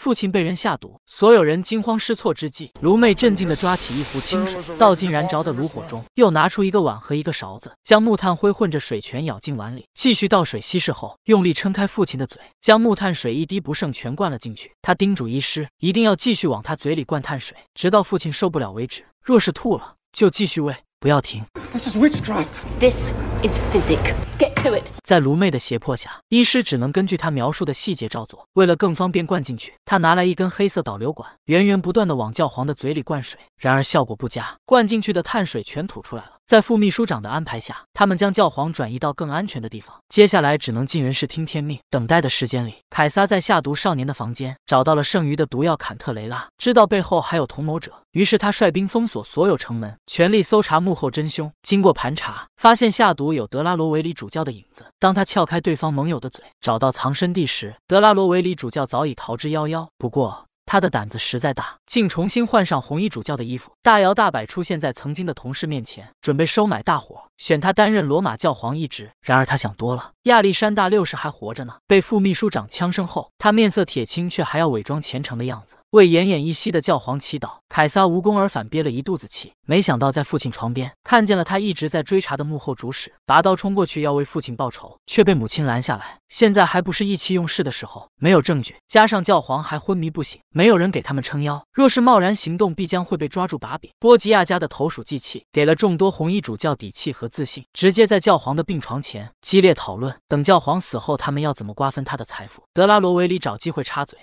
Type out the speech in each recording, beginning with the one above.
父亲被人下毒，所有人惊慌失措之际，卢妹镇静的抓起一壶清水，倒进燃着的炉火中，又拿出一个碗和一个勺子，将木炭灰混着水全舀进碗里，继续倒水稀释后，用力撑开父亲的嘴，将木炭水一滴不剩全灌了进去。他叮嘱医师，一定要继续往他嘴里灌碳水，直到父亲受不了为止。若是吐了，就继续喂。不要停。This is witchcraft. This is p h y s i c Get to it. 在卢妹的胁迫下，医师只能根据她描述的细节照做。为了更方便灌进去，他拿来一根黑色导流管，源源不断的往教皇的嘴里灌水。然而效果不佳，灌进去的碳水全吐出来了。在副秘书长的安排下，他们将教皇转移到更安全的地方。接下来只能尽人事，听天命。等待的时间里，凯撒在下毒少年的房间找到了剩余的毒药。坎特雷拉知道背后还有同谋者，于是他率兵封锁所有城门，全力搜查幕后真凶。经过盘查，发现下毒有德拉罗维里主教的影子。当他撬开对方盟友的嘴，找到藏身地时，德拉罗维里主教早已逃之夭夭。不过，他的胆子实在大，竟重新换上红衣主教的衣服，大摇大摆出现在曾经的同事面前，准备收买大伙。选他担任罗马教皇一职，然而他想多了，亚历山大六世还活着呢。被副秘书长枪声后，他面色铁青，却还要伪装虔诚的样子，为奄奄一息的教皇祈祷。凯撒无功而返，憋了一肚子气，没想到在父亲床边看见了他一直在追查的幕后主使，拔刀冲过去要为父亲报仇，却被母亲拦下来。现在还不是意气用事的时候，没有证据，加上教皇还昏迷不醒，没有人给他们撑腰。若是贸然行动，必将会被抓住把柄。波吉亚家的投鼠忌器，给了众多红衣主教底气和。自信，直接在教皇的病床前激烈讨论，等教皇死后，他们要怎么瓜分他的财富？德拉罗维里找机会插嘴。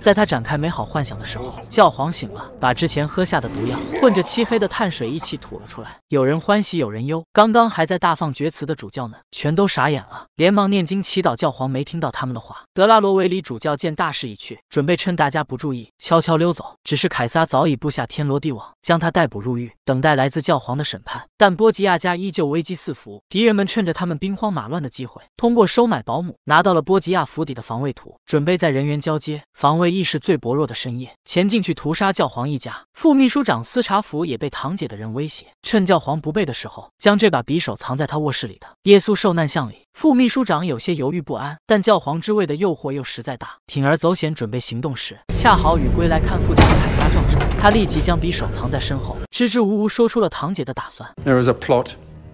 在他展开美好幻想的时候，教皇醒了，把之前喝下的毒药混着漆黑的碳水一起吐了出来。有人欢喜，有人忧。刚刚还在大放厥词的主教们全都傻眼了，连忙念经祈祷教皇没听到他们的话。德拉罗维里主教见大势已去，准备趁大家不注意悄悄溜走，只是。是凯撒早已布下天罗地网，将他逮捕入狱，等待来自教皇的审判。但波吉亚家依旧危机四伏，敌人们趁着他们兵荒马乱的机会，通过收买保姆拿到了波吉亚府邸的防卫图，准备在人员交接、防卫意识最薄弱的深夜潜进去屠杀教皇一家。副秘书长斯查福也被堂姐的人威胁，趁教皇不备的时候，将这把匕首藏在他卧室里的耶稣受难像里。副秘书长有些犹豫不安，但教皇之位的诱惑又实在大，铤而走险准备行动时，恰好与归来看父亲。撞上，他立即将匕首藏在身后，支支吾吾说出了堂姐的打算。There is a plot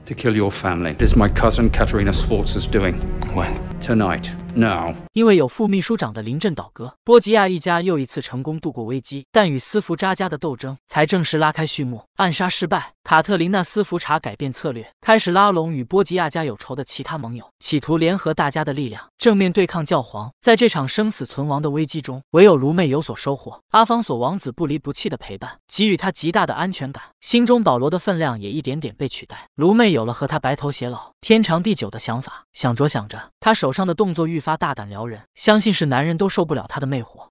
to kill your family. It is my cousin Katerina Schwartz's doing. When. tonight. Now. 因为有副秘书长的临阵倒戈，波吉亚一家又一次成功度过危机，但与斯福扎家的斗争才正式拉开序幕。暗杀失败，卡特琳娜斯福查改变策略，开始拉拢与波吉亚家有仇的其他盟友，企图联合大家的力量正面对抗教皇。在这场生死存亡的危机中，唯有卢妹有所收获。阿方索王子不离不弃的陪伴，给予他极大的安全感，心中保罗的分量也一点点被取代。卢妹有了和他白头偕老、天长地久的想法。想着想着，他手。手上的动作愈发大胆撩人，相信是男人都受不了她的魅惑。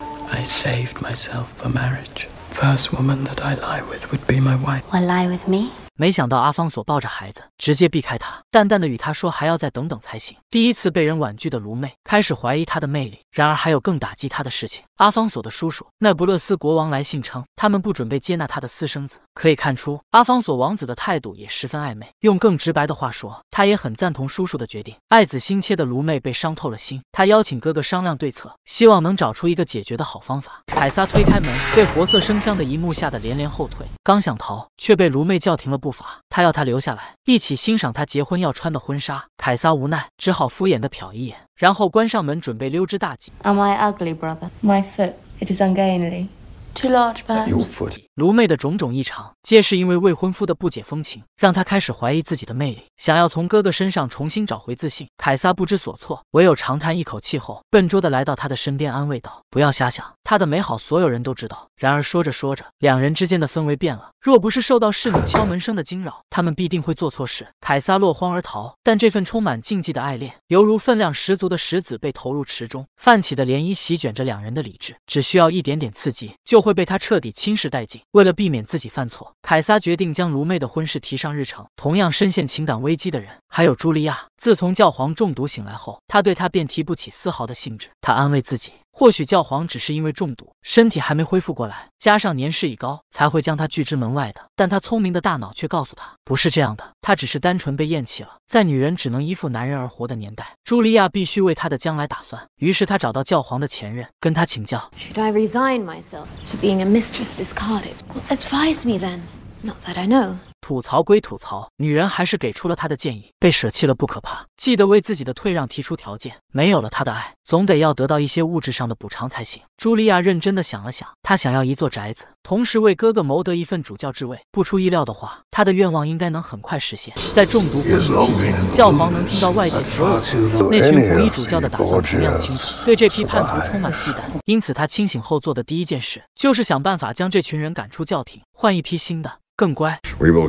没想到阿方索抱着孩子直接避开他，淡淡的与他说还要再等等才行。第一次被人婉拒的卢妹开始怀疑他的魅力，然而还有更打击他的事情。阿方索的叔叔那不勒斯国王来信称，他们不准备接纳他的私生子。可以看出阿方索王子的态度也十分暧昧。用更直白的话说，他也很赞同叔叔的决定。爱子心切的卢妹被伤透了心，他邀请哥哥商量对策，希望能找出一个解决的好方法。凯撒推开门，被活色生香的一幕吓得连连后退，刚想逃，却被卢妹叫停了步。步伐，他要他留下来一起欣赏他结婚要穿的婚纱。凯撒无奈，只好敷衍的瞟一眼，然后关上门，准备溜之大吉。卢妹的种种异常，皆是因为未婚夫的不解风情，让她开始怀疑自己的魅力，想要从哥哥身上重新找回自信。凯撒不知所措，唯有长叹一口气后，笨拙地来到她的身边，安慰道：“不要瞎想，她的美好，所有人都知道。”然而说着说着，两人之间的氛围变了。若不是受到侍女敲门声的惊扰，他们必定会做错事。凯撒落荒而逃，但这份充满禁忌的爱恋，犹如分量十足的石子被投入池中，泛起的涟漪席卷着两人的理智，只需要一点点刺激，就会被他彻底侵蚀殆尽。为了避免自己犯错，凯撒决定将卢妹的婚事提上日程。同样深陷情感危机的人，还有朱莉亚。自从教皇中毒醒来后，他对他便提不起丝毫的兴致。他安慰自己。或许教皇只是因为中毒，身体还没恢复过来，加上年事已高，才会将他拒之门外的。但他聪明的大脑却告诉他，不是这样的。他只是单纯被厌弃了。在女人只能依附男人而活的年代，茱莉亚必须为她的将来打算。于是她找到教皇的前任，跟他请教。Should I resign myself to being a mistress discarded? Advise me then, not that I know. 吐槽归吐槽，女人还是给出了她的建议。被舍弃了不可怕，记得为自己的退让提出条件。没有了她的爱，总得要得到一些物质上的补偿才行。茱莉亚认真的想了想，她想要一座宅子，同时为哥哥谋得一份主教之位。不出意料的话，她的愿望应该能很快实现。在中毒昏迷期间，教皇能听到外界所有，那群红衣主教的打算同样清楚，对这批叛徒充满忌惮。因此他清醒后做的第一件事，就是想办法将这群人赶出教廷，换一批新的，更乖。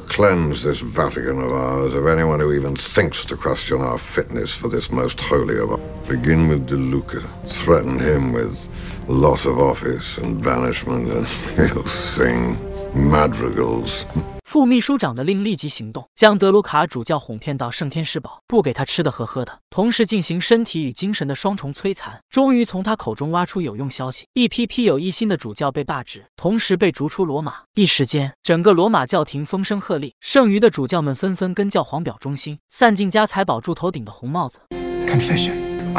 cleanse this Vatican of ours of anyone who even thinks to question our fitness for this most holy of us. Begin with De Luca. Threaten him with loss of office and banishment, and he'll sing. 副秘书长的令立即行动，将德鲁卡主教哄骗到圣天使堡，不给他吃的喝喝的，同时进行身体与精神的双重摧残，终于从他口中挖出有用消息。一批批有异心的主教被罢职，同时被逐出罗马。一时间，整个罗马教廷风声鹤唳，剩余的主教们纷纷跟教皇表忠心，散尽家财保住头顶的红帽子。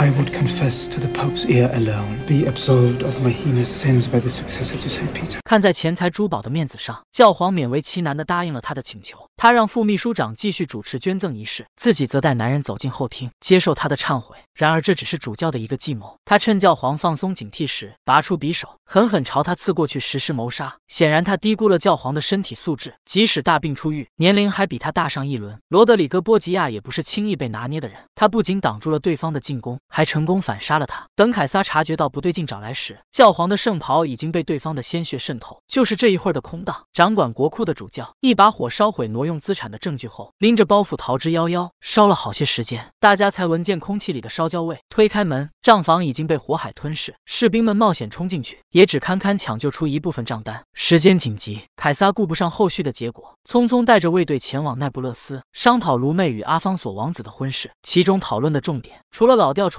I would confess to the Pope's ear alone. Be absolved of my heinous sins by the successor to Saint Peter. 看在钱财珠宝的面子上，教皇勉为其难地答应了他的请求。他让副秘书长继续主持捐赠仪式，自己则带男人走进后厅，接受他的忏悔。然而这只是主教的一个计谋。他趁教皇放松警惕时，拔出匕首，狠狠朝他刺过去实施谋杀。显然他低估了教皇的身体素质，即使大病初愈，年龄还比他大上一轮。罗德里戈波吉亚也不是轻易被拿捏的人，他不仅挡住了对方的进攻。还成功反杀了他。等凯撒察觉到不对劲找来时，教皇的圣袍已经被对方的鲜血渗透。就是这一会儿的空档，掌管国库的主教一把火烧毁挪用资产的证据后，拎着包袱逃之夭夭。烧了好些时间，大家才闻见空气里的烧焦味。推开门，账房已经被火海吞噬。士兵们冒险冲进去，也只堪堪抢救出一部分账单。时间紧急，凯撒顾不上后续的结果，匆匆带着卫队前往那不勒斯商讨卢妹与阿方索王子的婚事。其中讨论的重点，除了老调重。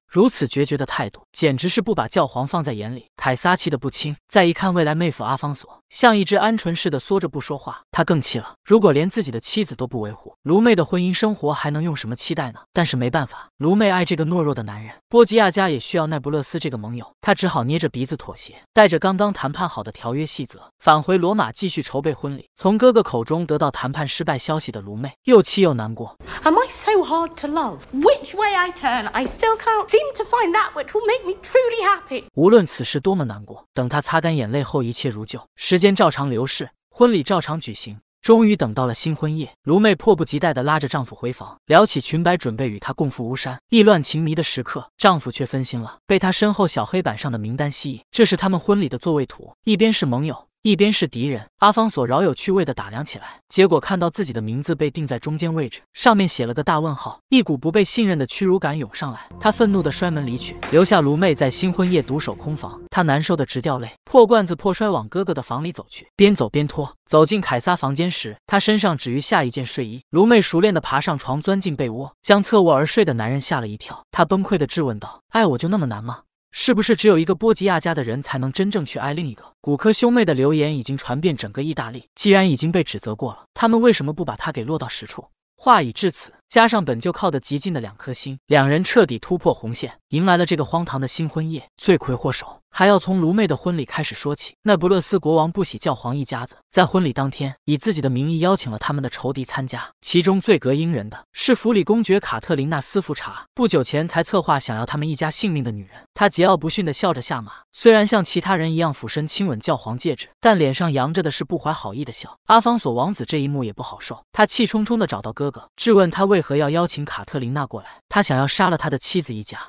如此决绝的态度，简直是不把教皇放在眼里。凯撒气得不轻，再一看未来妹夫阿方索，像一只鹌鹑似的缩着不说话，他更气了。如果连自己的妻子都不维护，卢妹的婚姻生活还能用什么期待呢？但是没办法，卢妹爱这个懦弱的男人。波吉亚家也需要奈布勒斯这个盟友，他只好捏着鼻子妥协，带着刚刚谈判好的条约细则返回罗马继续筹备婚礼。从哥哥口中得到谈判失败消息的卢妹又气又难过。am i so hard to love which way i turn i still can't seem to find that which will make me truly happy。无论此时多么难过，等他擦干眼泪后一切如旧，时间照常流逝，婚礼照常举行。终于等到了新婚夜，卢妹迫不及待地拉着丈夫回房，撩起裙摆，准备与他共赴巫山。意乱情迷的时刻，丈夫却分心了，被他身后小黑板上的名单吸引。这是他们婚礼的座位图，一边是盟友。一边是敌人，阿方索饶有趣味地打量起来，结果看到自己的名字被定在中间位置，上面写了个大问号，一股不被信任的屈辱感涌上来，他愤怒地摔门离去，留下卢妹在新婚夜独守空房，她难受的直掉泪，破罐子破摔往哥哥的房里走去，边走边脱，走进凯撒房间时，他身上只余下一件睡衣，卢妹熟练地爬上床，钻进被窝，将侧卧而睡的男人吓了一跳，他崩溃地质问道：“爱我就那么难吗？”是不是只有一个波吉亚家的人才能真正去爱另一个？古科兄妹的留言已经传遍整个意大利，既然已经被指责过了，他们为什么不把他给落到实处？话已至此，加上本就靠得极近的两颗心，两人彻底突破红线，迎来了这个荒唐的新婚夜。罪魁祸首。还要从卢妹的婚礼开始说起。那不勒斯国王不喜教皇一家子，在婚礼当天以自己的名义邀请了他们的仇敌参加。其中最格音人的是弗里公爵卡特琳娜斯福查，不久前才策划想要他们一家性命的女人。她桀骜不驯的笑着下马，虽然像其他人一样俯身亲吻教皇戒指，但脸上扬着的是不怀好意的笑。阿方索王子这一幕也不好受，他气冲冲的找到哥哥，质问他为何要邀请卡特琳娜过来，他想要杀了他的妻子一家。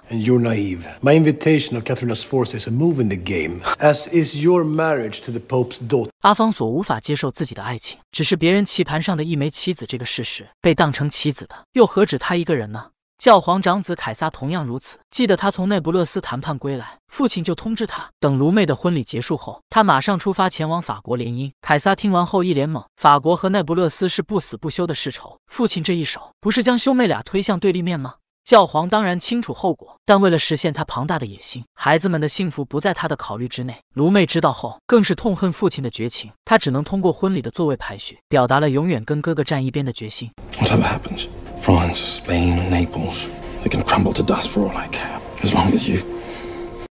阿方索无法接受自己的爱情，只是别人棋盘上的一枚棋子。这个事实被当成棋子的，又何止他一个人呢？教皇长子凯撒同样如此。记得他从那不勒斯谈判归来，父亲就通知他，等卢妹的婚礼结束后，他马上出发前往法国联姻。凯撒听完后一脸懵：法国和那不勒斯是不死不休的世仇，父亲这一手不是将兄妹俩推向对立面吗？教皇当然清楚后果，但为了实现他庞大的野心，孩子们的幸福不在他的考虑之内。卢妹知道后，更是痛恨父亲的绝情，她只能通过婚礼的座位排序，表达了永远跟哥哥站一边的决心。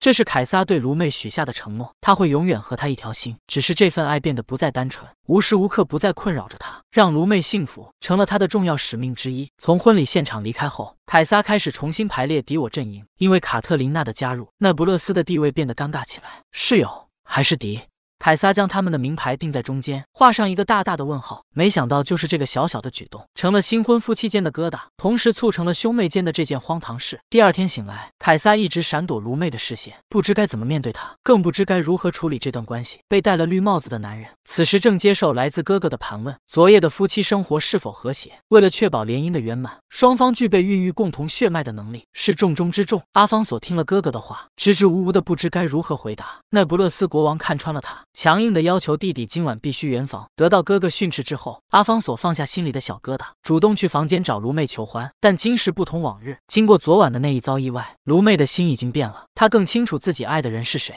这是凯撒对卢妹许下的承诺，他会永远和她一条心。只是这份爱变得不再单纯，无时无刻不再困扰着他，让卢妹幸福成了他的重要使命之一。从婚礼现场离开后，凯撒开始重新排列敌我阵营，因为卡特琳娜的加入，那不勒斯的地位变得尴尬起来，是友还是敌？凯撒将他们的名牌定在中间，画上一个大大的问号。没想到，就是这个小小的举动，成了新婚夫妻间的疙瘩，同时促成了兄妹间的这件荒唐事。第二天醒来，凯撒一直闪躲卢妹的视线，不知该怎么面对她，更不知该如何处理这段关系。被戴了绿帽子的男人，此时正接受来自哥哥的盘问：昨夜的夫妻生活是否和谐？为了确保联姻的圆满，双方具备孕育共同血脉的能力是重中之重。阿方索听了哥哥的话，支支吾吾的，不知该如何回答。那不勒斯国王看穿了他。强硬的要求弟弟今晚必须圆房，得到哥哥训斥之后，阿方索放下心里的小疙瘩，主动去房间找卢妹求欢。但今时不同往日，经过昨晚的那一遭意外，卢妹的心已经变了，她更清楚自己爱的人是谁。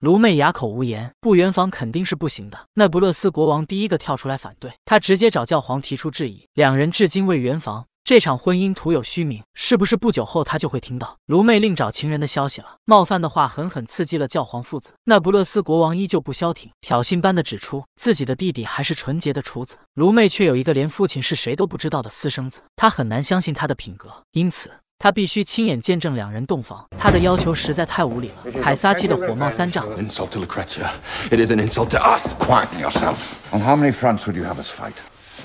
卢妹哑口无言，不圆房肯定是不行的。那不勒斯国王第一个跳出来反对，他直接找教皇提出质疑。两人至今未圆房，这场婚姻徒有虚名，是不是不久后他就会听到卢妹另找情人的消息了？冒犯的话狠狠刺激了教皇父子。那不勒斯国王依旧不消停，挑衅般的指出自己的弟弟还是纯洁的处子，卢妹却有一个连父亲是谁都不知道的私生子，他很难相信他的品格，因此。他必须亲眼见证两人洞房，他的要求实在太无理了。凯撒气得火冒三丈。Insult to Lucrezia, it is an insult to us. q c i l m yourself. On how many fronts would you have us fight?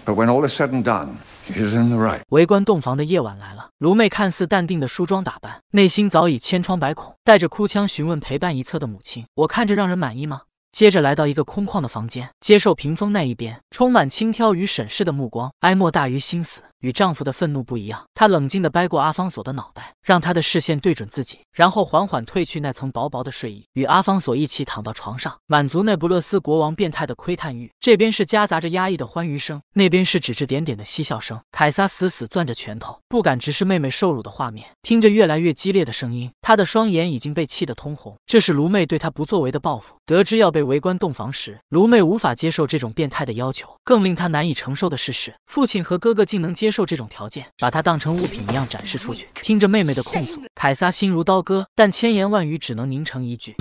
But when all is said and done, he is in the right. 围观洞房的夜晚来了，卢妹看似淡定的梳妆打扮，内心早已千疮百孔，带着哭腔询问陪伴一侧的母亲：“我看着让人满意吗？”接着来到一个空旷的房间，接受屏风那一边充满轻佻与审视的目光。哀莫大于心死。与丈夫的愤怒不一样，她冷静地掰过阿方索的脑袋，让他的视线对准自己，然后缓缓褪去那层薄薄的睡衣，与阿方索一起躺到床上，满足那不勒斯国王变态的窥探欲。这边是夹杂着压抑的欢愉声，那边是指指点点的嬉笑声。凯撒死死攥着拳头，不敢直视妹妹受辱的画面，听着越来越激烈的声音，他的双眼已经被气得通红。这是卢妹对他不作为的报复。得知要被围观洞房时，卢妹无法接受这种变态的要求，更令她难以承受的是，是父亲和哥哥竟能接。受这种条件，把它当成物品一样展示出去。听着妹妹的控诉，凯撒心如刀割，但千言万语只能凝成一句。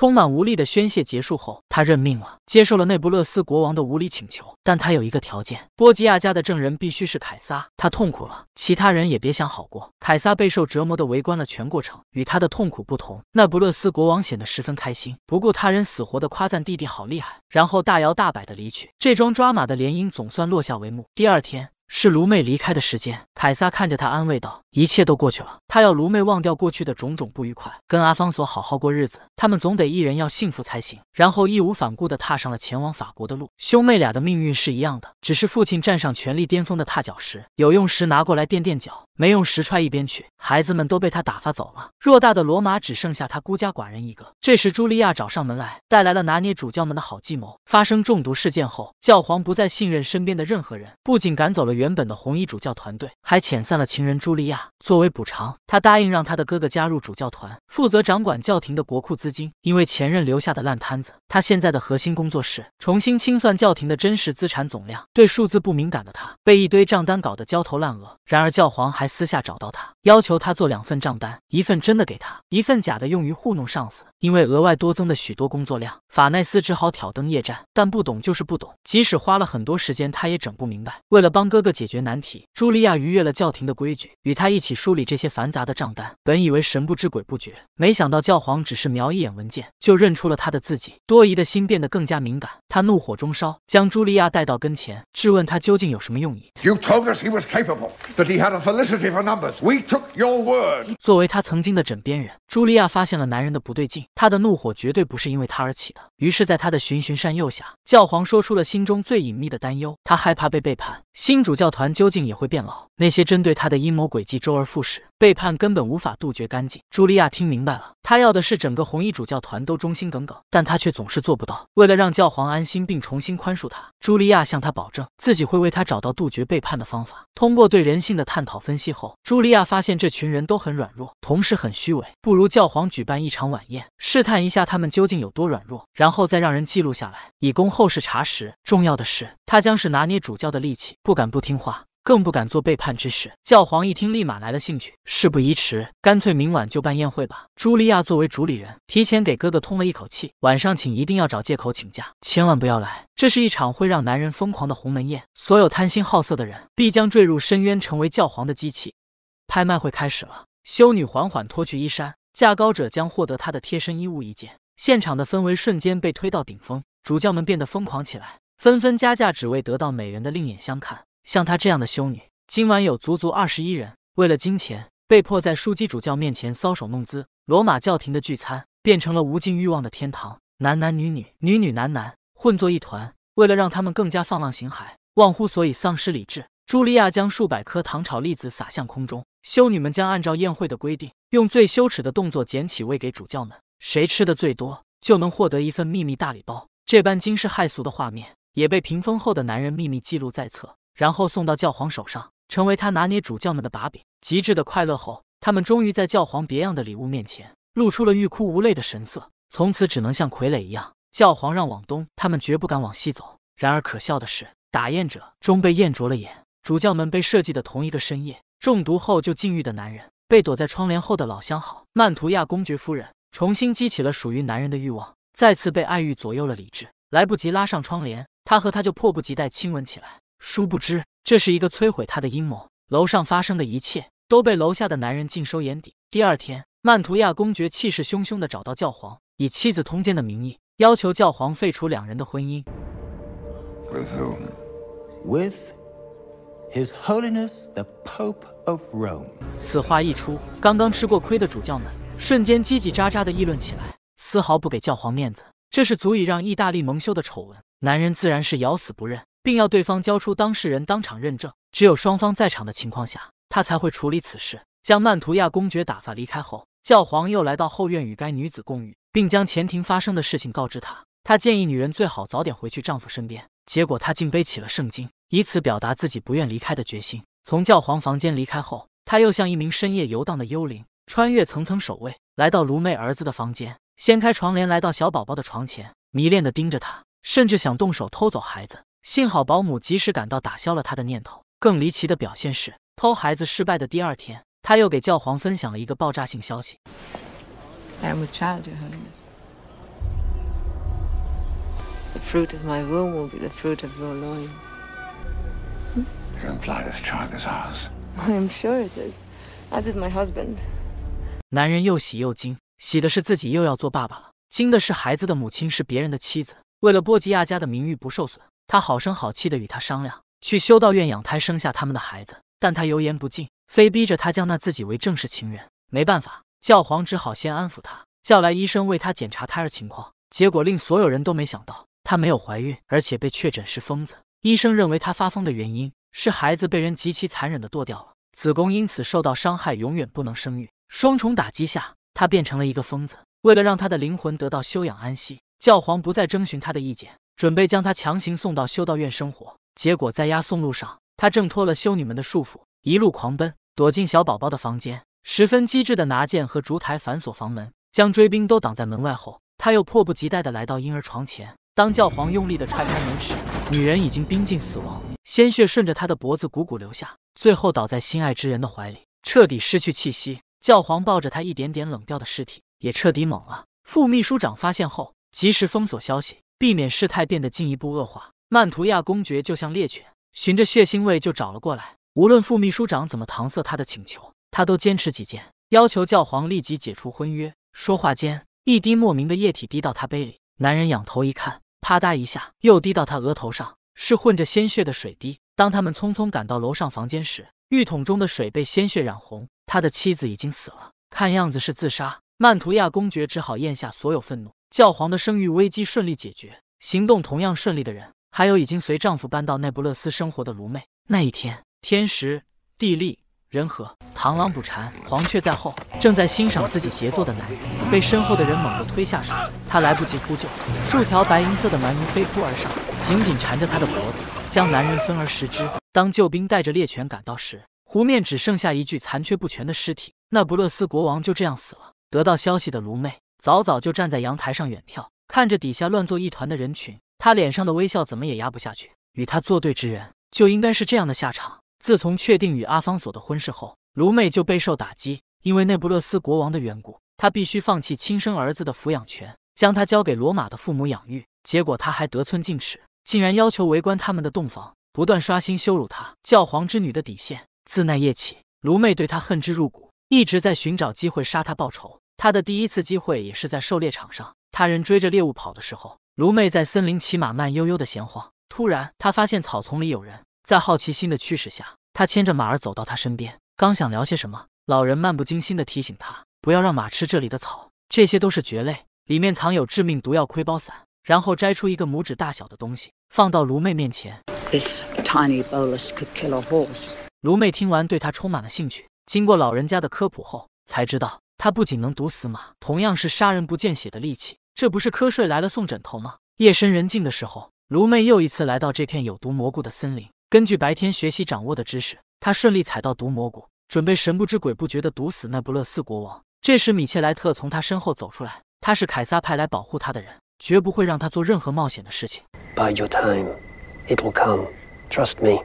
充满无力的宣泄结束后，他认命了，接受了那不勒斯国王的无理请求，但他有一个条件：波吉亚家的证人必须是凯撒。他痛苦了，其他人也别想好过。凯撒备受折磨的围观了全过程，与他的痛苦不同，那不勒斯国王显得十分开心，不顾他人死活的夸赞弟弟好厉害，然后大摇大摆的离去。这桩抓马的联姻总算落下帷幕。第二天。是卢妹离开的时间，凯撒看着他安慰道：“一切都过去了，他要卢妹忘掉过去的种种不愉快，跟阿方索好好过日子。他们总得一人要幸福才行。”然后义无反顾的踏上了前往法国的路。兄妹俩的命运是一样的，只是父亲站上权力巅峰的踏脚石，有用时拿过来垫垫脚。没用石踹一边去，孩子们都被他打发走了。偌大的罗马只剩下他孤家寡人一个。这时，朱莉亚找上门来，带来了拿捏主教们的好计谋。发生中毒事件后，教皇不再信任身边的任何人，不仅赶走了原本的红衣主教团队，还遣散了情人朱莉亚。作为补偿，他答应让他的哥哥加入主教团，负责掌管教廷的国库资金。因为前任留下的烂摊子，他现在的核心工作是重新清算教廷的真实资产总量。对数字不敏感的他，被一堆账单搞得焦头烂额。然而，教皇还。私下找到他，要求他做两份账单，一份真的给他，一份假的用于糊弄上司。因为额外多增的许多工作量，法奈斯只好挑灯夜战。但不懂就是不懂，即使花了很多时间，他也整不明白。为了帮哥哥解决难题，茱莉亚逾越了教廷的规矩，与他一起梳理这些繁杂的账单。本以为神不知鬼不觉，没想到教皇只是瞄一眼文件，就认出了他的字迹。多疑的心变得更加敏感，他怒火中烧，将茱莉亚带到跟前，质问他究竟有什么用意。作为他曾经的枕边人，茱莉亚发现了男人的不对劲。他的怒火绝对不是因为他而起的。于是，在他的循循善诱下，教皇说出了心中最隐秘的担忧：他害怕被背叛。新主教团究竟也会变老？那些针对他的阴谋诡计周而复始，背叛根本无法杜绝干净。茱莉亚听明白了，他要的是整个红衣主教团都忠心耿耿，但他却总是做不到。为了让教皇安心并重新宽恕他，茱莉亚向他保证自己会为他找到杜绝背叛的方法。通过对人性的探讨分析。戏后，茱莉亚发现这群人都很软弱，同时很虚伪，不如教皇举办一场晚宴，试探一下他们究竟有多软弱，然后再让人记录下来，以供后世查实。重要的是，他将是拿捏主教的利器，不敢不听话。更不敢做背叛之事。教皇一听，立马来了兴趣。事不宜迟，干脆明晚就办宴会吧。茱莉亚作为主理人，提前给哥哥通了一口气。晚上请一定要找借口请假，千万不要来。这是一场会让男人疯狂的鸿门宴，所有贪心好色的人必将坠入深渊，成为教皇的机器。拍卖会开始了，修女缓缓脱去衣衫，价高者将获得她的贴身衣物一件。现场的氛围瞬间被推到顶峰，主教们变得疯狂起来，纷纷加价，只为得到美人的另眼相看。像她这样的修女，今晚有足足二十一人，为了金钱被迫在枢机主教面前搔首弄姿。罗马教廷的聚餐变成了无尽欲望的天堂，男男女女、女女男男混作一团。为了让他们更加放浪形骸、忘乎所以、丧失理智，茱莉亚将数百颗糖炒栗子撒向空中，修女们将按照宴会的规定，用最羞耻的动作捡起喂给主教们。谁吃的最多，就能获得一份秘密大礼包。这般惊世骇俗的画面，也被屏风后的男人秘密记录在册。然后送到教皇手上，成为他拿捏主教们的把柄。极致的快乐后，他们终于在教皇别样的礼物面前，露出了欲哭无泪的神色。从此只能像傀儡一样。教皇让往东，他们绝不敢往西走。然而可笑的是，打雁者终被雁啄了眼。主教们被设计的同一个深夜，中毒后就禁欲的男人，被躲在窗帘后的老相好曼图亚公爵夫人重新激起了属于男人的欲望，再次被爱欲左右了理智。来不及拉上窗帘，他和他就迫不及待亲吻起来。殊不知，这是一个摧毁他的阴谋。楼上发生的一切都被楼下的男人尽收眼底。第二天，曼图亚公爵气势汹汹的找到教皇，以妻子通奸的名义要求教皇废除两人的婚姻。With whom? With His Holiness the Pope of Rome. 此话一出，刚刚吃过亏的主教们瞬间叽叽喳喳的议论起来，丝毫不给教皇面子。这是足以让意大利蒙羞的丑闻，男人自然是咬死不认。并要对方交出当事人，当场认证。只有双方在场的情况下，他才会处理此事。将曼图亚公爵打发离开后，教皇又来到后院与该女子共浴，并将前庭发生的事情告知她。他建议女人最好早点回去丈夫身边。结果她竟背起了圣经，以此表达自己不愿离开的决心。从教皇房间离开后，他又像一名深夜游荡的幽灵，穿越层层守卫，来到卢妹儿子的房间，掀开床帘，来到小宝宝的床前，迷恋地盯着他，甚至想动手偷走孩子。幸好保姆及时赶到，打消了他的念头。更离奇的表现是，偷孩子失败的第二天，他又给教皇分享了一个爆炸性消息。I am with child, Your Holiness. The fruit of my womb will be the fruit of your loins. You imply this child is ours. I am sure it is, as is my husband. 男人又喜又惊，喜的是自己又要做爸爸了，惊的是孩子的母亲是别人的妻子。为了波吉亚家的名誉不受损。他好声好气的与他商量去修道院养胎生下他们的孩子，但他油盐不进，非逼着他将那自己为正式情人。没办法，教皇只好先安抚他，叫来医生为他检查胎儿情况。结果令所有人都没想到，他没有怀孕，而且被确诊是疯子。医生认为他发疯的原因是孩子被人极其残忍的剁掉了，子宫因此受到伤害，永远不能生育。双重打击下，他变成了一个疯子。为了让他的灵魂得到休养安息，教皇不再征询他的意见。准备将他强行送到修道院生活，结果在押送路上，他挣脱了修女们的束缚，一路狂奔，躲进小宝宝的房间，十分机智的拿剑和烛台反锁房门，将追兵都挡在门外。后，他又迫不及待地来到婴儿床前。当教皇用力地踹开门时，女人已经濒近死亡，鲜血顺着她的脖子汩汩流下，最后倒在心爱之人的怀里，彻底失去气息。教皇抱着他一点点冷掉的尸体，也彻底懵了。副秘书长发现后，及时封锁消息。避免事态变得进一步恶化，曼图亚公爵就像猎犬，循着血腥味就找了过来。无论副秘书长怎么搪塞他的请求，他都坚持己见，要求教皇立即解除婚约。说话间，一滴莫名的液体滴到他杯里，男人仰头一看，啪嗒一下又滴到他额头上，是混着鲜血的水滴。当他们匆匆赶到楼上房间时，浴桶中的水被鲜血染红，他的妻子已经死了，看样子是自杀。曼图亚公爵只好咽下所有愤怒。教皇的生育危机顺利解决，行动同样顺利的人，还有已经随丈夫搬到那不勒斯生活的卢妹。那一天，天时地利人和，螳螂捕蝉，黄雀在后。正在欣赏自己杰作的男人，被身后的人猛地推下水，他来不及呼救，数条白银色的鳗鱼飞扑而上，紧紧缠着他的脖子，将男人分而食之。当救兵带着猎犬赶到时，湖面只剩下一具残缺不全的尸体。那不勒斯国王就这样死了。得到消息的卢妹。早早就站在阳台上远眺，看着底下乱作一团的人群，他脸上的微笑怎么也压不下去。与他作对之人，就应该是这样的下场。自从确定与阿方索的婚事后，卢妹就备受打击，因为那不勒斯国王的缘故，她必须放弃亲生儿子的抚养权，将他交给罗马的父母养育。结果他还得寸进尺，竟然要求围观他们的洞房，不断刷新羞辱他教皇之女的底线。自那夜起，卢妹对他恨之入骨，一直在寻找机会杀他报仇。他的第一次机会也是在狩猎场上，他人追着猎物跑的时候，卢妹在森林骑马慢悠悠的闲晃。突然，他发现草丛里有人，在好奇心的驱使下，他牵着马儿走到他身边，刚想聊些什么，老人漫不经心的提醒他不要让马吃这里的草，这些都是蕨类，里面藏有致命毒药盔包散。然后摘出一个拇指大小的东西放到卢妹面前。卢妹听完对他充满了兴趣，经过老人家的科普后才知道。他不仅能毒死马，同样是杀人不见血的利器。这不是瞌睡来了送枕头吗？夜深人静的时候，卢妹又一次来到这片有毒蘑菇的森林。根据白天学习掌握的知识，她顺利采到毒蘑菇，准备神不知鬼不觉的毒死那不勒斯国王。这时，米切莱特从他身后走出来，他是凯撒派来保护他的人，绝不会让他做任何冒险的事情。By your time, it will come. Trust me.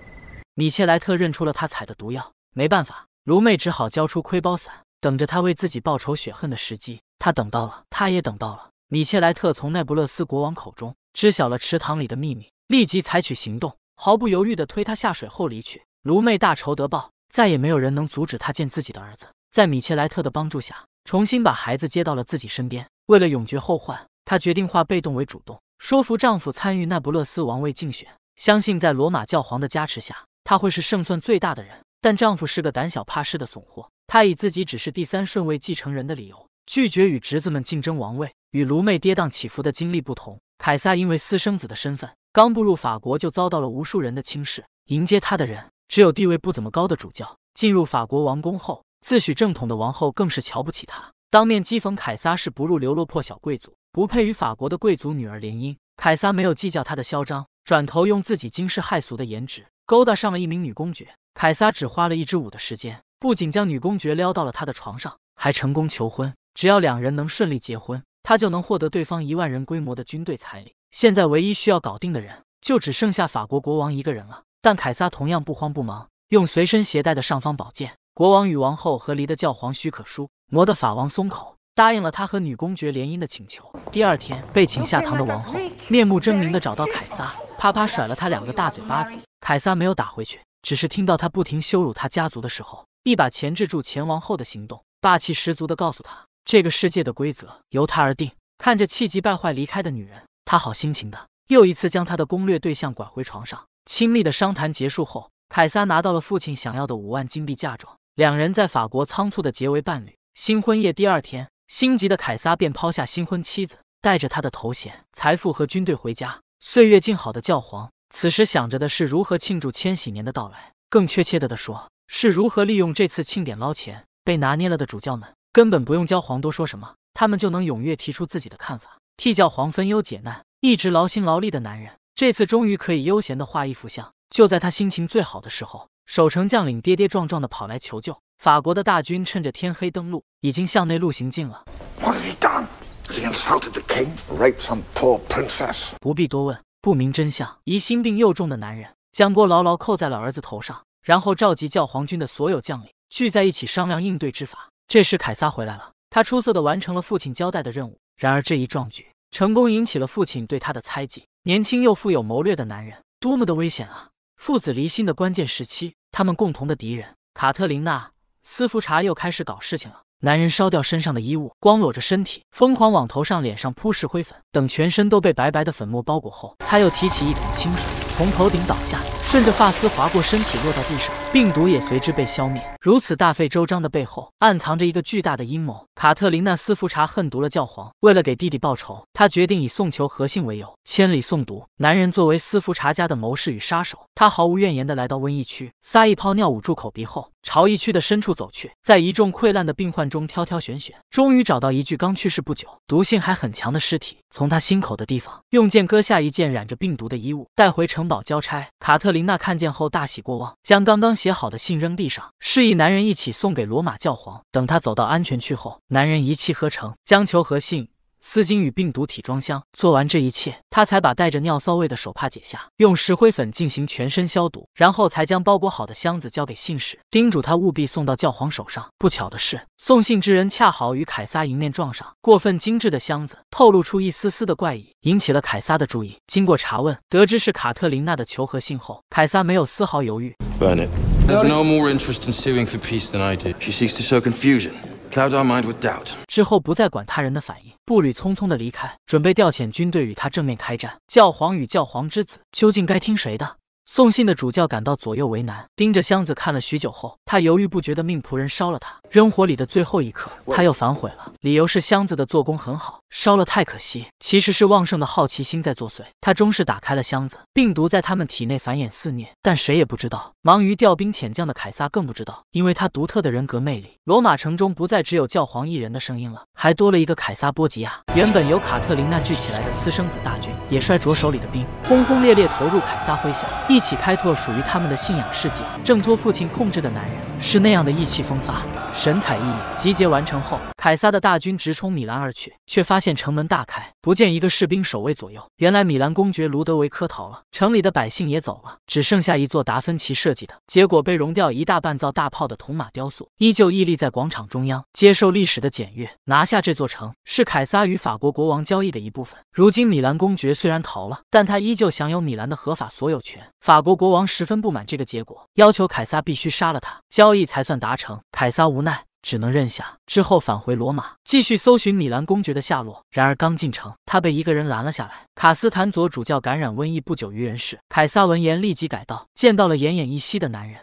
米切莱特认出了他采的毒药，没办法，卢妹只好交出盔包伞。等着他为自己报仇雪恨的时机，他等到了，他也等到了。米切莱特从那不勒斯国王口中知晓了池塘里的秘密，立即采取行动，毫不犹豫的推他下水后离去。卢妹大仇得报，再也没有人能阻止她见自己的儿子。在米切莱特的帮助下，重新把孩子接到了自己身边。为了永绝后患，她决定化被动为主动，说服丈夫参与那不勒斯王位竞选。相信在罗马教皇的加持下，他会是胜算最大的人。但丈夫是个胆小怕事的怂货，他以自己只是第三顺位继承人的理由，拒绝与侄子们竞争王位。与卢妹跌宕起伏的经历不同，凯撒因为私生子的身份，刚步入法国就遭到了无数人的轻视。迎接他的人只有地位不怎么高的主教。进入法国王宫后，自诩正统的王后更是瞧不起他，当面讥讽凯撒是不入流落魄小贵族，不配与法国的贵族女儿联姻。凯撒没有计较他的嚣张，转头用自己惊世骇俗的颜值勾搭上了一名女公爵。凯撒只花了一支舞的时间，不仅将女公爵撩到了他的床上，还成功求婚。只要两人能顺利结婚，他就能获得对方一万人规模的军队彩礼。现在唯一需要搞定的人，就只剩下法国国王一个人了。但凯撒同样不慌不忙，用随身携带的尚方宝剑，国王与王后和离的教皇许可书，磨得法王松口，答应了他和女公爵联姻的请求。第二天，被请下堂的王后面目狰狞的找到凯撒，啪啪甩了他两个大嘴巴子。凯撒没有打回去。只是听到他不停羞辱他家族的时候，一把钳制住前王后的行动，霸气十足的告诉他，这个世界的规则由他而定。看着气急败坏离开的女人，他好心情的又一次将他的攻略对象拐回床上。亲密的商谈结束后，凯撒拿到了父亲想要的五万金币嫁妆，两人在法国仓促的结为伴侣。新婚夜第二天，心急的凯撒便抛下新婚妻子，带着他的头衔、财富和军队回家。岁月静好的教皇。此时想着的是如何庆祝千禧年的到来，更确切的的说，是如何利用这次庆典捞钱。被拿捏了的主教们根本不用教皇多说什么，他们就能踊跃提出自己的看法，替教皇分忧解难。一直劳心劳力的男人，这次终于可以悠闲的画一幅像。就在他心情最好的时候，守城将领跌跌撞撞的跑来求救。法国的大军趁着天黑登陆，已经向内陆行进了。不必多问。不明真相、疑心病又重的男人，将锅牢牢扣在了儿子头上，然后召集教皇军的所有将领聚在一起商量应对之法。这时凯撒回来了，他出色的完成了父亲交代的任务。然而这一壮举，成功引起了父亲对他的猜忌。年轻又富有谋略的男人，多么的危险啊！父子离心的关键时期，他们共同的敌人卡特琳娜·斯福查又开始搞事情了。男人烧掉身上的衣物，光裸着身体，疯狂往头上、脸上扑石灰粉。等全身都被白白的粉末包裹后，他又提起一桶清水，从头顶倒下，顺着发丝滑过身体，落到地上，病毒也随之被消灭。如此大费周章的背后，暗藏着一个巨大的阴谋。卡特琳娜·斯福查恨毒了教皇，为了给弟弟报仇，他决定以送求和信为由，千里送毒。男人作为斯福查家的谋士与杀手，他毫无怨言的来到瘟疫区，撒一泡尿捂住口鼻后，朝疫区的深处走去，在一众溃烂的病患。中挑挑选选，终于找到一具刚去世不久、毒性还很强的尸体。从他心口的地方用剑割下一件染着病毒的衣物，带回城堡交差。卡特琳娜看见后大喜过望，将刚刚写好的信扔地上，示意男人一起送给罗马教皇。等他走到安全区后，男人一气呵成，将球和信。丝巾与病毒体装箱，做完这一切，他才把带着尿骚味的手帕解下，用石灰粉进行全身消毒，然后才将包裹好的箱子交给信使，叮嘱他务必送到教皇手上。不巧的是，送信之人恰好与凯撒迎面撞上。过分精致的箱子透露出一丝丝的怪异，引起了凯撒的注意。经过查问，得知是卡特琳娜的求和信后，凯撒没有丝毫犹豫。with mind doubt。cloud our 之后不再管他人的反应，步履匆匆地离开，准备调遣军队与他正面开战。教皇与教皇之子究竟该听谁的？送信的主教感到左右为难，盯着箱子看了许久后，他犹豫不决地命仆人烧了它。扔火里的最后一刻，他又反悔了，理由是箱子的做工很好。烧了太可惜，其实是旺盛的好奇心在作祟。他终是打开了箱子，病毒在他们体内繁衍肆虐，但谁也不知道。忙于调兵遣将的凯撒更不知道，因为他独特的人格魅力，罗马城中不再只有教皇一人的声音了，还多了一个凯撒波吉亚。原本由卡特琳娜聚起来的私生子大军，也率着手里的兵，轰轰烈烈投入凯撒麾下，一起开拓属于他们的信仰世界。挣脱父亲控制的男人是那样的意气风发，神采奕奕。集结完成后，凯撒的大军直冲米兰而去，却发现。见城门大开，不见一个士兵守卫左右。原来米兰公爵卢德维科逃了，城里的百姓也走了，只剩下一座达芬奇设计的结果被熔掉一大半造大炮的铜马雕塑，依旧屹立在广场中央，接受历史的检阅。拿下这座城是凯撒与法国国王交易的一部分。如今米兰公爵虽然逃了，但他依旧享有米兰的合法所有权。法国国王十分不满这个结果，要求凯撒必须杀了他，交易才算达成。凯撒无奈。只能认下，之后返回罗马，继续搜寻米兰公爵的下落。然而刚进城，他被一个人拦了下来。卡斯坦佐主教感染瘟疫不久于人世，凯撒闻言立即改道，见到了奄奄一息的男人。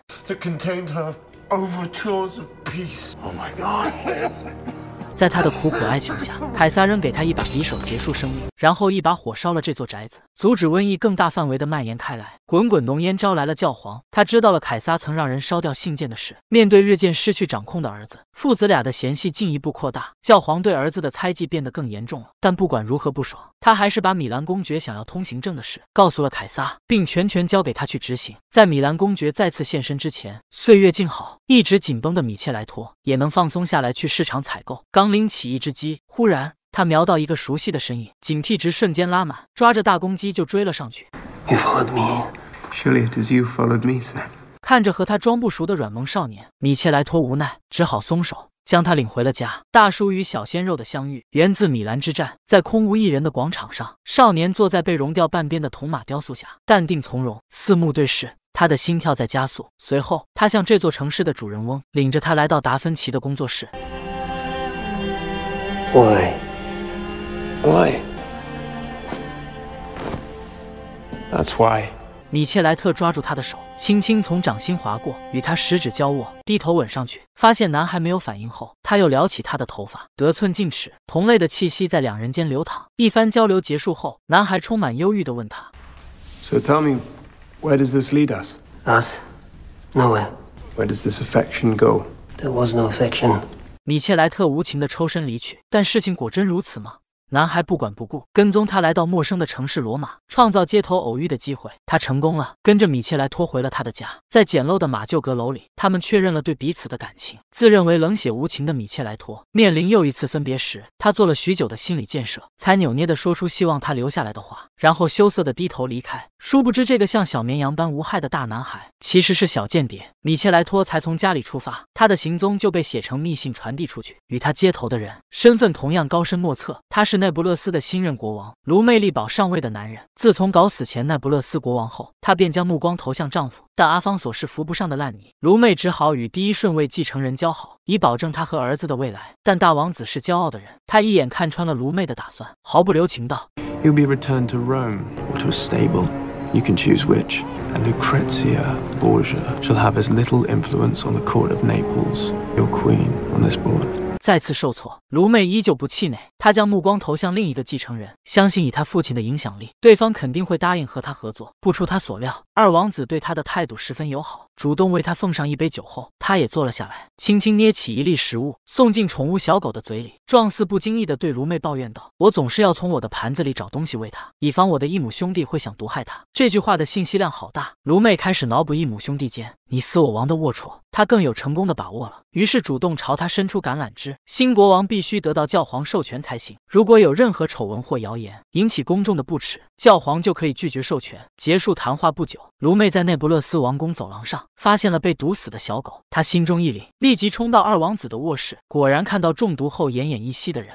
在他的苦苦哀求下，凯撒扔给他一把匕首结束生命，然后一把火烧了这座宅子，阻止瘟疫更大范围的蔓延开来。滚滚浓烟招来了教皇，他知道了凯撒曾让人烧掉信件的事。面对日渐失去掌控的儿子，父子俩的嫌隙进一步扩大，教皇对儿子的猜忌变得更严重了。但不管如何不爽，他还是把米兰公爵想要通行证的事告诉了凯撒，并全权交给他去执行。在米兰公爵再次现身之前，岁月静好。一直紧绷的米切莱托也能放松下来去市场采购。刚拎起一只鸡，忽然他瞄到一个熟悉的身影，警惕值瞬间拉满，抓着大公鸡就追了上去。看着和他装不熟的软萌少年，米切莱托无奈只好松手，将他领回了家。大叔与小鲜肉的相遇源自米兰之战，在空无一人的广场上，少年坐在被融掉半边的铜马雕塑下，淡定从容，四目对视。他的心跳在加速，随后他向这座城市的主人翁领着他来到达芬奇的工作室。Why? Why? That's why. 米切莱特抓住他的手，轻轻从掌心划过，与他十指交握，低头吻上去。发现男孩没有反应后，他又撩起他的头发，得寸进尺。同类的气息在两人间流淌。一番交流结束后，男孩充满忧郁的问他。So tell me. Where does this lead us? Us, nowhere. Where does this affection go? There was no affection. 米切莱特无情地抽身离去。但事情果真如此吗？男孩不管不顾，跟踪他来到陌生的城市罗马，创造街头偶遇的机会。他成功了，跟着米切莱托回了他的家，在简陋的马厩阁楼里，他们确认了对彼此的感情。自认为冷血无情的米切莱托面临又一次分别时，他做了许久的心理建设，才扭捏地说出希望他留下来的话，然后羞涩地低头离开。殊不知，这个像小绵羊般无害的大男孩，其实是小间谍。米切莱托才从家里出发，他的行踪就被写成密信传递出去。与他接头的人身份同样高深莫测，他是。那不勒斯的新任国王卢魅力保上位的男人，自从搞死前那不勒斯国王后，她便将目光投向丈夫。但阿方索是扶不上的烂泥，卢妹只好与第一顺位继承人交好，以保证他和儿子的未来。但大王子是骄傲的人，他一眼看穿了卢妹的打算，毫不留情道：“You'll be returned to Rome or to a stable. You can choose which, and Lucrezia Borgia shall have as little influence on the court of Naples. Your queen on this board.” 再次受挫，卢妹依旧不气馁。她将目光投向另一个继承人，相信以他父亲的影响力，对方肯定会答应和他合作。不出她所料。二王子对他的态度十分友好，主动为他奉上一杯酒后，他也坐了下来，轻轻捏起一粒食物送进宠物小狗的嘴里，状似不经意地对卢妹抱怨道：“我总是要从我的盘子里找东西喂它，以防我的异母兄弟会想毒害他。”这句话的信息量好大，卢妹开始脑补异母兄弟间你死我亡的龌龊，她更有成功的把握了，于是主动朝他伸出橄榄枝。新国王必须得到教皇授权才行，如果有任何丑闻或谣言引起公众的不耻，教皇就可以拒绝授权。结束谈话不久。people. 卢妹在那不勒斯王宫走廊上发现了被毒死的小狗，她心中一凛，立即冲到二王子的卧室，果然看到中毒后奄奄一息的人。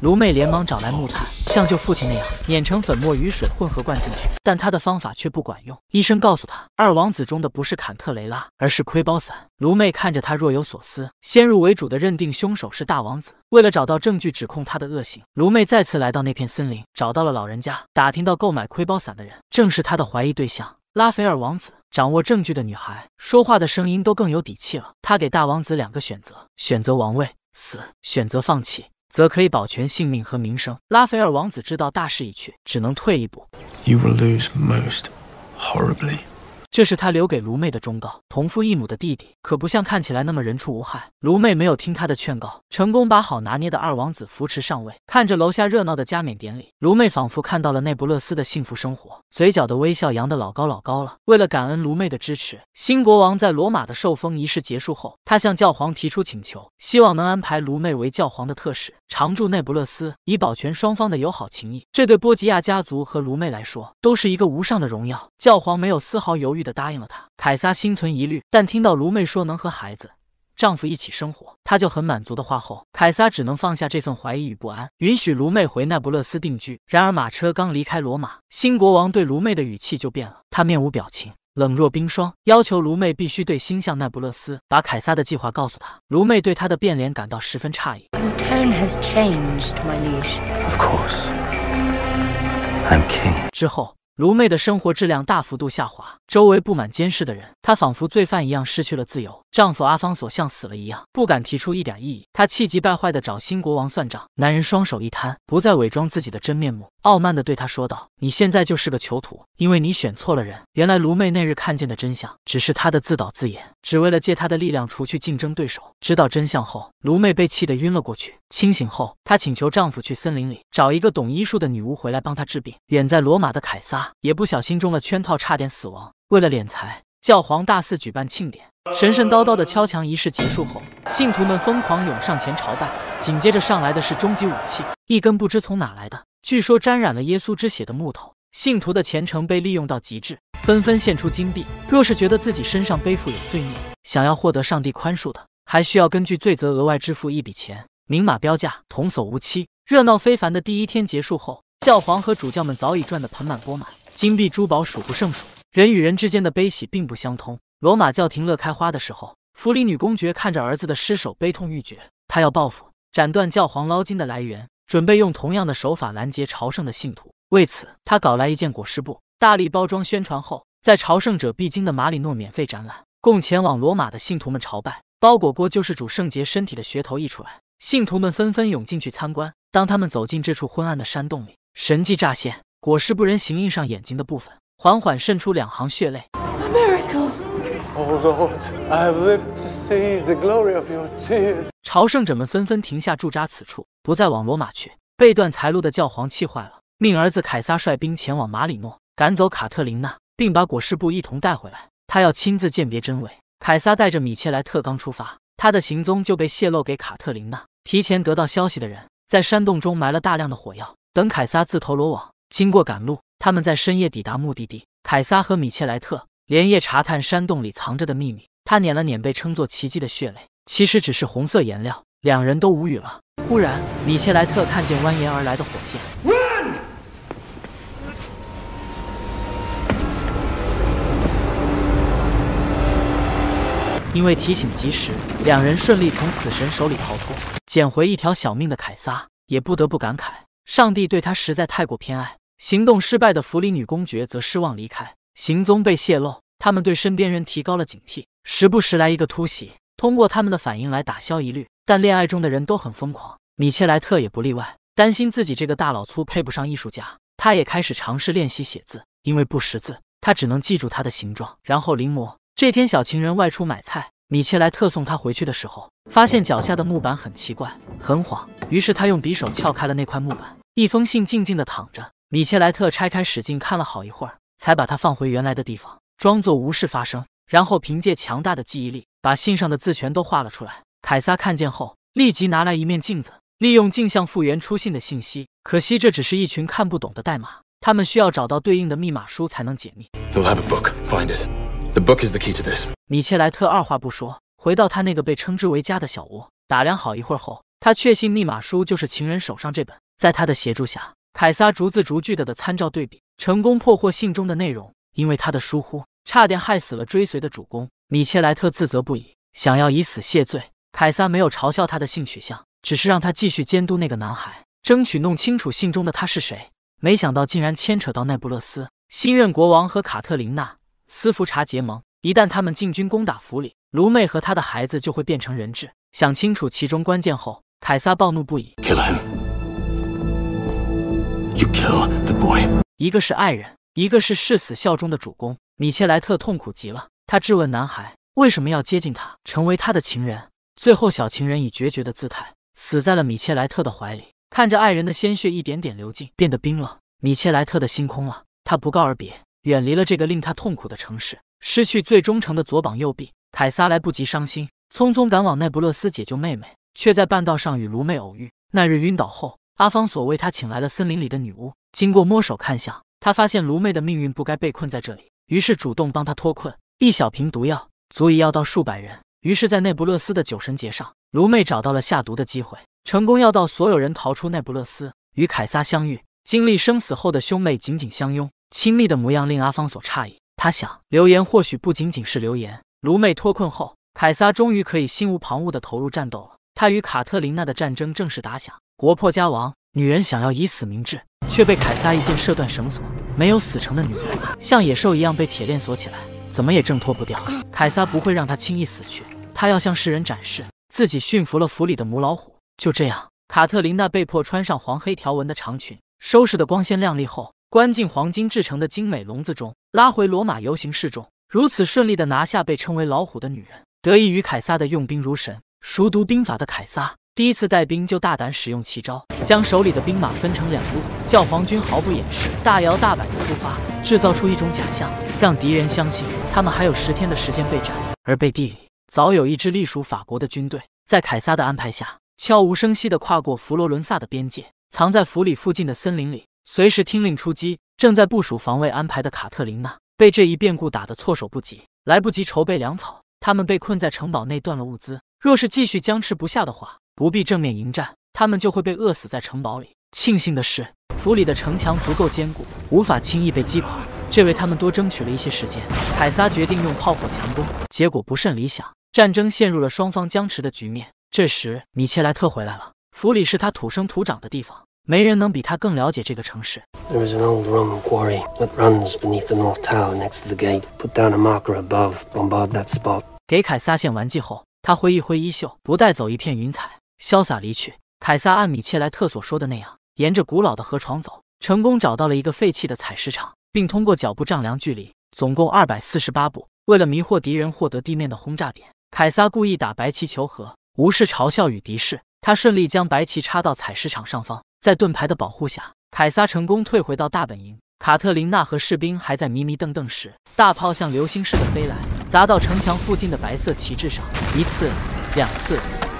卢妹连忙找来木炭，像救父亲那样碾成粉末，与水混合灌进去，但她的方法却不管用。医生告诉她，二王子中的不是坎特雷拉，而是盔包散。卢妹看着他若有所思，先入为主的认定凶手是大王子。为了找到证据指控他的恶行，卢妹再次来。来到那片森林，找到了老人家，打听到购买盔包伞的人正是他的怀疑对象拉斐尔王子。掌握证据的女孩说话的声音都更有底气了。她给大王子两个选择：选择王位死，选择放弃则可以保全性命和名声。拉斐尔王子知道大势已去，只能退一步。这是他留给卢妹的忠告，同父异母的弟弟可不像看起来那么人畜无害。卢妹没有听他的劝告，成功把好拿捏的二王子扶持上位。看着楼下热闹的加冕典礼，卢妹仿佛看到了那不勒斯的幸福生活，嘴角的微笑扬得老高老高了。为了感恩卢妹的支持，新国王在罗马的受封仪式结束后，他向教皇提出请求，希望能安排卢妹为教皇的特使。常驻那不勒斯，以保全双方的友好情谊，这对波吉亚家族和卢妹来说都是一个无上的荣耀。教皇没有丝毫犹豫地答应了他。凯撒心存疑虑，但听到卢妹说能和孩子、丈夫一起生活，他就很满足的话后，凯撒只能放下这份怀疑与不安，允许卢妹回那不勒斯定居。然而，马车刚离开罗马，新国王对卢妹的语气就变了，他面无表情。冷若冰霜，要求卢妹必须对星象那不勒斯把凯撒的计划告诉他。卢妹对他的变脸感到十分诧异。Of course, I'm king. 之后。卢妹的生活质量大幅度下滑，周围布满监视的人，她仿佛罪犯一样失去了自由。丈夫阿方索像死了一样，不敢提出一点异议。她气急败坏地找新国王算账，男人双手一摊，不再伪装自己的真面目，傲慢地对她说道：“你现在就是个囚徒，因为你选错了人。”原来卢妹那日看见的真相，只是她的自导自演，只为了借她的力量除去竞争对手。知道真相后，卢妹被气得晕了过去。清醒后，她请求丈夫去森林里找一个懂医术的女巫回来帮她治病。远在罗马的凯撒。也不小心中了圈套，差点死亡。为了敛财，教皇大肆举办庆典，神神叨叨的敲墙仪式结束后，信徒们疯狂涌上前朝拜。紧接着上来的是终极武器——一根不知从哪来的、据说沾染了耶稣之血的木头。信徒的虔诚被利用到极致，纷纷献出金币。若是觉得自己身上背负有罪孽，想要获得上帝宽恕的，还需要根据罪责额外支付一笔钱，明码标价，童叟无欺。热闹非凡的第一天结束后。教皇和主教们早已赚得盆满钵满，金币珠宝数不胜数。人与人之间的悲喜并不相通。罗马教廷乐开花的时候，弗里女公爵看着儿子的尸首，悲痛欲绝。她要报复，斩断教皇捞金的来源，准备用同样的手法拦截朝圣的信徒。为此，她搞来一件裹尸布，大力包装宣传后，在朝圣者必经的马里诺免费展览，供前往罗马的信徒们朝拜。包裹过救世主圣洁身体的噱头一出来，信徒们纷纷涌进去参观。当他们走进这处昏暗的山洞里，神迹乍现，果尸不人形印上眼睛的部分，缓缓渗出两行血泪。朝圣者们纷纷停下驻扎此处，不再往罗马去。被断财路的教皇气坏了，命儿子凯撒率兵前往马里诺，赶走卡特琳娜，并把果尸布一同带回来。他要亲自鉴别真伪。凯撒带着米切莱特刚出发，他的行踪就被泄露给卡特琳娜。提前得到消息的人，在山洞中埋了大量的火药。等凯撒自投罗网，经过赶路，他们在深夜抵达目的地。凯撒和米切莱特连夜查探山洞里藏着的秘密。他捻了捻被称作奇迹的血泪，其实只是红色颜料。两人都无语了。忽然，米切莱特看见蜿蜒而来的火线，因为提醒及时，两人顺利从死神手里逃脱，捡回一条小命的凯撒也不得不感慨。上帝对他实在太过偏爱，行动失败的弗里女公爵则失望离开。行踪被泄露，他们对身边人提高了警惕，时不时来一个突袭，通过他们的反应来打消疑虑。但恋爱中的人都很疯狂，米切莱特也不例外。担心自己这个大老粗配不上艺术家，他也开始尝试练习写字，因为不识字，他只能记住它的形状，然后临摹。这天，小情人外出买菜，米切莱特送他回去的时候，发现脚下的木板很奇怪，很晃，于是他用匕首撬开了那块木板。一封信静静的躺着，米切莱特拆开，使劲看了好一会儿，才把它放回原来的地方，装作无事发生。然后凭借强大的记忆力，把信上的字全都画了出来。凯撒看见后，立即拿来一面镜子，利用镜像复原出信的信息。可惜这只是一群看不懂的代码，他们需要找到对应的密码书才能解密。米切莱特二话不说，回到他那个被称之为家的小屋，打量好一会儿后，他确信密码书就是情人手上这本。在他的协助下，凯撒逐字逐句地的参照对比，成功破获信中的内容。因为他的疏忽，差点害死了追随的主公米切莱特，自责不已，想要以死谢罪。凯撒没有嘲笑他的性取向，只是让他继续监督那个男孩，争取弄清楚信中的他是谁。没想到竟然牵扯到那不勒斯新任国王和卡特琳娜斯福查结盟，一旦他们进军攻打府里，卢妹和他的孩子就会变成人质。想清楚其中关键后，凯撒暴怒不已。You kill the boy. 一个是爱人，一个是誓死效忠的主公。米切莱特痛苦极了，他质问男孩为什么要接近他，成为他的情人。最后，小情人以决绝的姿态死在了米切莱特的怀里，看着爱人的鲜血一点点流尽，变得冰冷。米切莱特的心空了，他不告而别，远离了这个令他痛苦的城市，失去最忠诚的左膀右臂。凯撒来不及伤心，匆匆赶往那不勒斯解救妹妹，却在半道上与卢妹偶遇。那日晕倒后。阿方索为他请来了森林里的女巫，经过摸手看相，他发现卢妹的命运不该被困在这里，于是主动帮她脱困。一小瓶毒药足以要到数百人，于是，在那不勒斯的酒神节上，卢妹找到了下毒的机会，成功要到所有人逃出那不勒斯，与凯撒相遇。经历生死后的兄妹紧紧相拥，亲密的模样令阿方索诧异。他想，流言或许不仅仅是流言。卢妹脱困后，凯撒终于可以心无旁骛的投入战斗了。他与卡特琳娜的战争正式打响。国破家亡，女人想要以死明志，却被凯撒一箭射断绳索，没有死成的女人像野兽一样被铁链锁起来，怎么也挣脱不掉。凯撒不会让她轻易死去，他要向世人展示自己驯服了府里的母老虎。就这样，卡特琳娜被迫穿上黄黑条纹的长裙，收拾的光鲜亮丽后，关进黄金制成的精美笼子中，拉回罗马游行示众。如此顺利的拿下被称为老虎的女人，得益于凯撒的用兵如神，熟读兵法的凯撒。第一次带兵就大胆使用奇招，将手里的兵马分成两路。教皇军毫不掩饰，大摇大摆地出发，制造出一种假象，让敌人相信他们还有十天的时间备战。而背地里，早有一支隶属法国的军队，在凯撒的安排下，悄无声息地跨过佛罗伦萨的边界，藏在府里附近的森林里，随时听令出击。正在部署防卫安排的卡特琳娜被这一变故打得措手不及，来不及筹备粮草，他们被困在城堡内，断了物资。若是继续僵持不下的话，不必正面迎战，他们就会被饿死在城堡里。庆幸的是，府里的城墙足够坚固，无法轻易被击垮，这为他们多争取了一些时间。凯撒决定用炮火强攻，结果不甚理想，战争陷入了双方僵持的局面。这时，米切莱特回来了，府里是他土生土长的地方，没人能比他更了解这个城市。给凯撒献完祭后，他挥一挥衣袖，不带走一片云彩。潇洒离去。凯撒按米切莱特所说的那样，沿着古老的河床走，成功找到了一个废弃的采石场，并通过脚步丈量距离，总共二百四十八步。为了迷惑敌人，获得地面的轰炸点，凯撒故意打白旗求和，无视嘲笑与敌视。他顺利将白旗插到采石场上方，在盾牌的保护下，凯撒成功退回到大本营。卡特琳娜和士兵还在迷迷瞪瞪时，大炮像流星似的飞来，砸到城墙附近的白色旗帜上，一次，两次。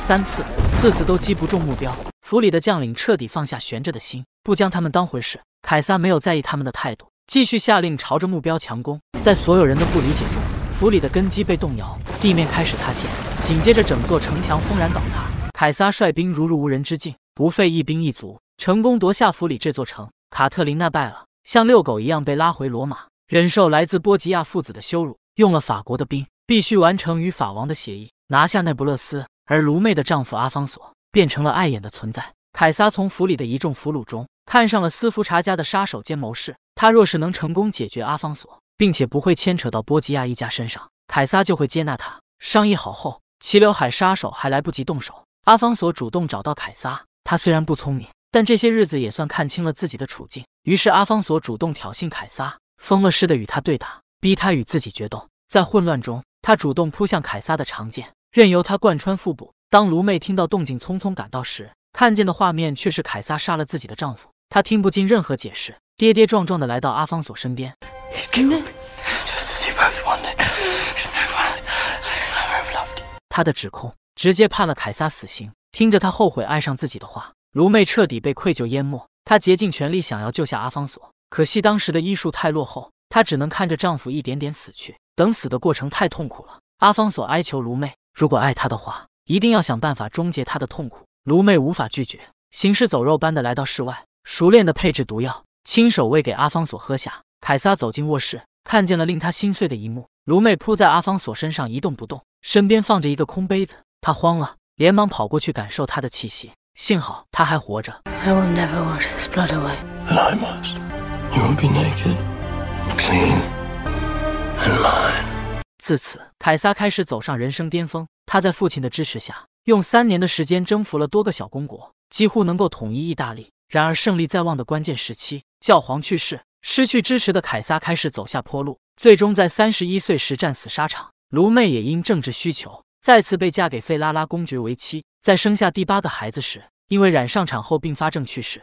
三次、次次都击不中目标，府里的将领彻底放下悬着的心，不将他们当回事。凯撒没有在意他们的态度，继续下令朝着目标强攻。在所有人的不理解中，府里的根基被动摇，地面开始塌陷，紧接着整座城墙轰然倒塌。凯撒率兵如入无人之境，不费一兵一卒，成功夺下府里这座城。卡特琳娜败了，像遛狗一样被拉回罗马，忍受来自波吉亚父子的羞辱。用了法国的兵，必须完成与法王的协议，拿下那不勒斯。而卢妹的丈夫阿方索变成了碍眼的存在。凯撒从府里的一众俘虏中看上了斯福查家的杀手兼谋士，他若是能成功解决阿方索，并且不会牵扯到波吉亚一家身上，凯撒就会接纳他。商议好后，齐刘海杀手还来不及动手，阿方索主动找到凯撒。他虽然不聪明，但这些日子也算看清了自己的处境。于是阿方索主动挑衅凯撒，疯了似的与他对打，逼他与自己决斗。在混乱中，他主动扑向凯撒的长剑。任由他贯穿腹部。当卢妹听到动静，匆匆赶到时，看见的画面却是凯撒杀了自己的丈夫。她听不进任何解释，跌跌撞撞的来到阿方索身边。他的指控直接判了凯撒死刑。听着他后悔爱上自己的话，卢妹彻底被愧疚淹没。她竭尽全力想要救下阿方索，可惜当时的医术太落后，她只能看着丈夫一点点死去。等死的过程太痛苦了。阿方索哀求卢妹。如果爱他的话，一定要想办法终结他的痛苦。卢妹无法拒绝，行尸走肉般的来到室外，熟练的配置毒药，亲手喂给阿方索喝下。凯撒走进卧室，看见了令他心碎的一幕：卢妹扑在阿方索身上一动不动，身边放着一个空杯子。他慌了，连忙跑过去感受他的气息，幸好他还活着。自此，凯撒开始走上人生巅峰。他在父亲的支持下，用三年的时间征服了多个小公国，几乎能够统一意大利。然而，胜利在望的关键时期，教皇去世，失去支持的凯撒开始走下坡路。最终，在三十一岁时战死沙场。卢妹也因政治需求，再次被嫁给费拉拉公爵为妻。在生下第八个孩子时，因为染上产后并发症去世。